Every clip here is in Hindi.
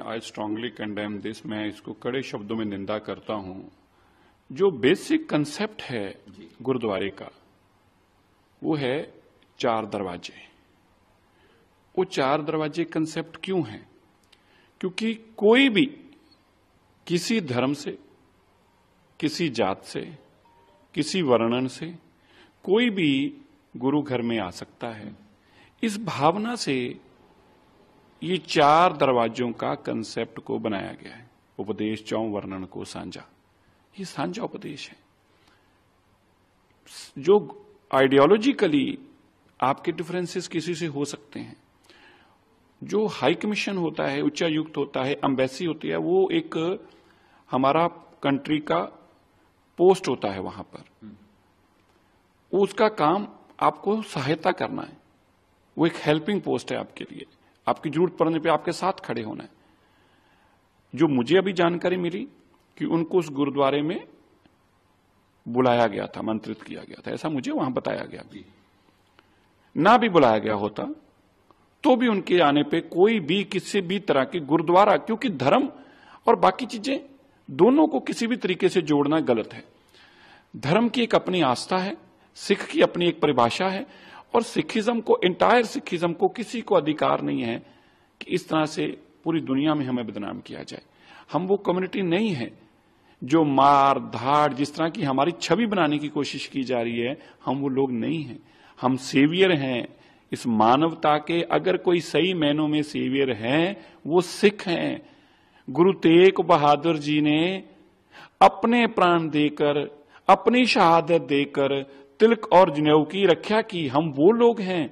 आई स्ट्रांगली कंडेम दिस मैं इसको कड़े शब्दों में निंदा करता हूं जो बेसिक कंसेप्ट है गुरुद्वारे का वो है चार दरवाजे वो चार दरवाजे कंसेप्ट क्यों है क्योंकि कोई भी किसी धर्म से किसी जात से किसी वर्णन से कोई भी गुरु घर में आ सकता है इस भावना से ये चार दरवाजों का कंसेप्ट को बनाया गया है उपदेश चौं वर्णन को सांझा ये सांझा उपदेश है जो आइडियोलॉजिकली आपके डिफरेंसेस किसी से हो सकते हैं जो हाई कमीशन होता है उच्चायुक्त होता है अम्बेसी होती है वो एक हमारा कंट्री का पोस्ट होता है वहां पर उसका काम आपको सहायता करना है वो एक हेल्पिंग पोस्ट है आपके लिए आपकी जरूरत पड़ने पे आपके साथ खड़े होना है जो मुझे अभी जानकारी मिली कि उनको उस गुरुद्वारे में बुलाया गया था मंत्रित किया गया था ऐसा मुझे वहां बताया गया ना भी बुलाया गया होता तो भी उनके आने पे कोई भी किसी भी तरह की गुरुद्वारा क्योंकि धर्म और बाकी चीजें दोनों को किसी भी तरीके से जोड़ना गलत है धर्म की एक अपनी आस्था है सिख की अपनी एक परिभाषा है और सिखिज्म को इंटायर सिखिज्म को किसी को अधिकार नहीं है कि इस तरह से पूरी दुनिया में हमें बदनाम किया जाए हम वो कम्युनिटी नहीं है जो मार धाड़ जिस तरह की हमारी छवि बनाने की कोशिश की जा रही है हम वो लोग नहीं हैं हम सेवियर हैं इस मानवता के अगर कोई सही मैनों में सेवियर है वो सिख हैं गुरु तेग बहादुर जी ने अपने प्राण देकर अपनी शहादत देकर तिलक और जनेऊ की रक्षा की हम वो लोग हैं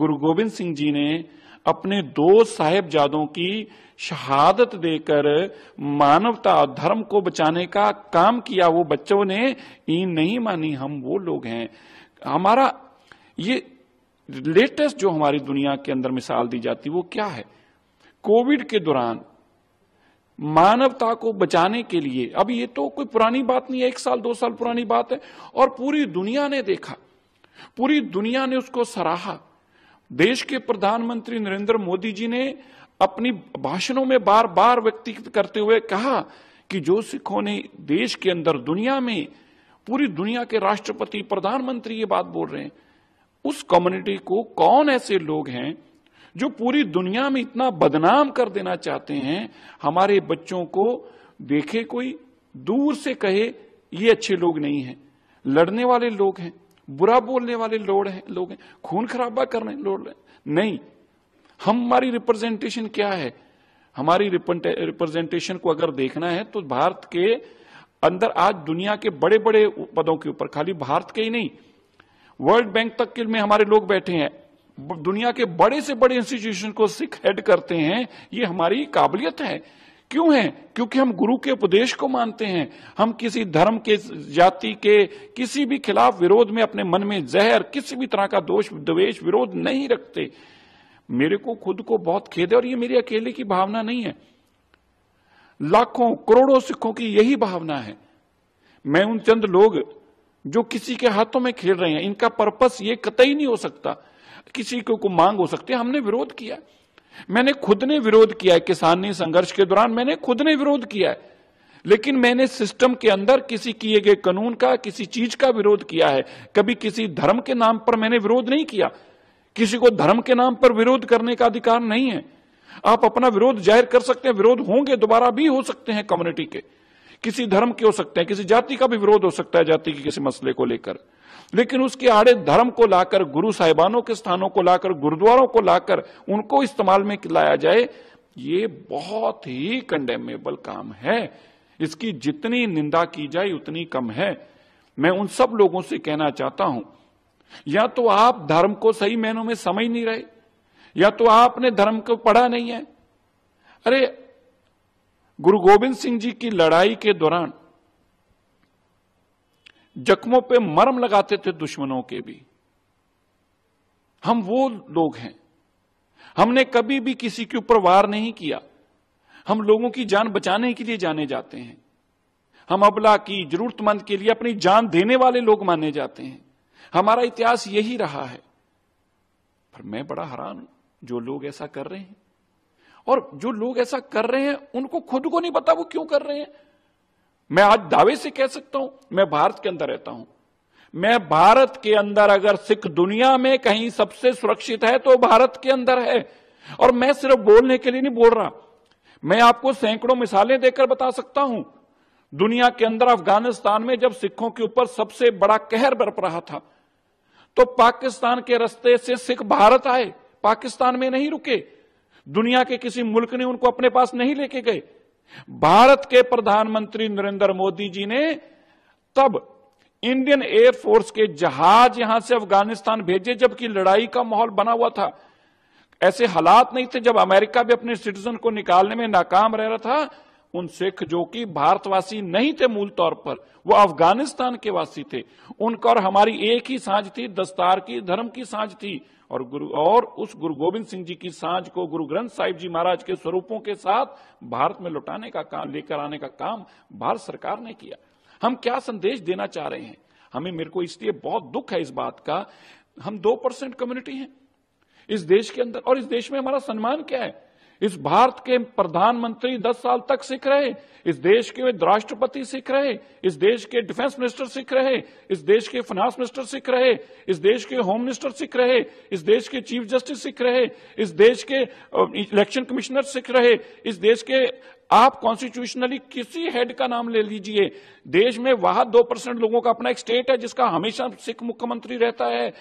गुरु गोविंद सिंह जी ने अपने दो साहेबजादों की शहादत देकर मानवता धर्म को बचाने का काम किया वो बच्चों ने ई नहीं मानी हम वो लोग हैं हमारा ये लेटेस्ट जो हमारी दुनिया के अंदर मिसाल दी जाती वो क्या है कोविड के दौरान मानवता को बचाने के लिए अब ये तो कोई पुरानी बात नहीं है एक साल दो साल पुरानी बात है और पूरी दुनिया ने देखा पूरी दुनिया ने उसको सराहा देश के प्रधानमंत्री नरेंद्र मोदी जी ने अपनी भाषणों में बार बार व्यक्त करते हुए कहा कि जो सिखों ने देश के अंदर दुनिया में पूरी दुनिया के राष्ट्रपति प्रधानमंत्री ये बात बोल रहे हैं उस कम्युनिटी को कौन ऐसे लोग हैं जो पूरी दुनिया में इतना बदनाम कर देना चाहते हैं हमारे बच्चों को देखे कोई दूर से कहे ये अच्छे लोग नहीं हैं लड़ने वाले लोग हैं बुरा बोलने वाले लोग हैं लोग हैं खून खराबा करने लोग नहीं हमारी रिप्रेजेंटेशन क्या है हमारी रिप्रेजेंटेशन को अगर देखना है तो भारत के अंदर आज दुनिया के बड़े बड़े पदों के ऊपर खाली भारत के ही नहीं वर्ल्ड बैंक तक के में हमारे लोग बैठे हैं दुनिया के बड़े से बड़े इंस्टीट्यूशन को सिख हेड करते हैं ये हमारी काबिलियत है क्यों है क्योंकि हम गुरु के उपदेश को मानते हैं हम किसी धर्म के जाति के किसी भी खिलाफ विरोध में अपने मन में जहर किसी भी तरह का दोष द्वेष विरोध नहीं रखते मेरे को खुद को बहुत खेद है और ये मेरी अकेले की भावना नहीं है लाखों करोड़ों सिखों की यही भावना है मैं उन चंद लोग जो किसी के हाथों में खेल रहे हैं इनका पर्पस ये कतई नहीं हो सकता किसी को, मांग हो सकती है हमने विरोध किया मैंने खुद ने विरोध किया है किसानी संघर्ष के दौरान मैंने खुद ने विरोध किया है लेकिन मैंने सिस्टम के अंदर किसी किए गए कानून का किसी चीज का विरोध किया है कभी किसी धर्म के नाम पर मैंने विरोध नहीं किया किसी को धर्म के नाम पर विरोध करने का अधिकार नहीं है आप अपना विरोध जाहिर कर सकते हैं विरोध होंगे दोबारा भी हो सकते हैं कम्युनिटी के किसी धर्म के हो सकते हैं किसी जाति का भी विरोध हो सकता है जाति के किसी मसले को लेकर लेकिन उसके आड़े धर्म को लाकर गुरु साहिबानों के स्थानों को लाकर गुरुद्वारों को लाकर उनको इस्तेमाल में लाया जाए ये बहुत ही कंडेमेबल काम है इसकी जितनी निंदा की जाए उतनी कम है मैं उन सब लोगों से कहना चाहता हूं या तो आप धर्म को सही मैनों में समझ नहीं रहे या तो आपने धर्म को पढ़ा नहीं है अरे गुरु गोविंद सिंह जी की लड़ाई के दौरान जख्मों पे मरम लगाते थे दुश्मनों के भी हम वो लोग हैं हमने कभी भी किसी के ऊपर वार नहीं किया हम लोगों की जान बचाने के लिए जाने जाते हैं हम अबला की जरूरतमंद के लिए अपनी जान देने वाले लोग माने जाते हैं हमारा इतिहास यही रहा है पर मैं बड़ा हैरान हूं जो लोग ऐसा कर रहे हैं और जो लोग ऐसा कर रहे हैं उनको खुद को नहीं पता वो क्यों कर रहे हैं मैं आज दावे से कह सकता हूं मैं भारत के अंदर रहता हूं मैं भारत के अंदर अगर सिख दुनिया में कहीं सबसे सुरक्षित है तो भारत के अंदर है और मैं सिर्फ बोलने के लिए नहीं बोल रहा मैं आपको सैकड़ों मिसालें देकर बता सकता हूं दुनिया के अंदर अफगानिस्तान में जब सिखों के ऊपर सबसे बड़ा कहर बरप रहा था तो पाकिस्तान के रस्ते से सिख भारत आए पाकिस्तान में नहीं रुके दुनिया के किसी मुल्क ने उनको अपने पास नहीं लेके गए भारत के प्रधानमंत्री नरेंद्र मोदी जी ने तब इंडियन एयरफोर्स के जहाज यहां से अफगानिस्तान भेजे जबकि लड़ाई का माहौल बना हुआ था ऐसे हालात नहीं थे जब अमेरिका भी अपने सिटीजन को निकालने में नाकाम रह रहा था उन सिख जो कि भारतवासी नहीं थे मूल तौर पर वो अफगानिस्तान के वासी थे उनका और हमारी एक ही सांझ थी दस्तार की धर्म की सांझ थी और गुरु और उस गुरु गोविंद सिंह जी की सांझ को गुरु ग्रंथ साहिब जी महाराज के स्वरूपों के साथ भारत में लुटाने का काम लेकर आने का काम भारत सरकार ने किया हम क्या संदेश देना चाह रहे हैं हमें मेरे को इसलिए बहुत दुख है इस बात का हम दो परसेंट कम्युनिटी है इस देश के अंदर और इस देश में हमारा सम्मान क्या है इस भारत के प्रधानमंत्री 10 साल तक सीख रहे इस देश के राष्ट्रपति सीख रहे इस देश के डिफेंस मिनिस्टर सीख रहे इस देश के फाइनेंस मिनिस्टर सीख रहे इस देश के होम मिनिस्टर सीख रहे इस देश के चीफ जस्टिस सीख रहे इस देश के इलेक्शन कमिश्नर सीख रहे इस देश के आप कॉन्स्टिट्यूशनली किसी हेड का नाम ले लीजिए देश में वहां दो परसेंट लोगों का अपना एक स्टेट है जिसका हमेशा सिख मुख्यमंत्री रहता है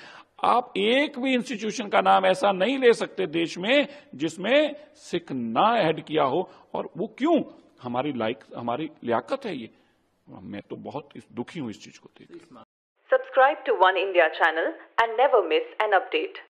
आप एक भी इंस्टीट्यूशन का नाम ऐसा नहीं ले सकते देश में जिसमें सिख ना ऐड किया हो और वो क्यों हमारी लाइक हमारी लियाकत है ये मैं तो बहुत दुखी हूँ इस चीज को देख subscribe to one India channel and never miss an update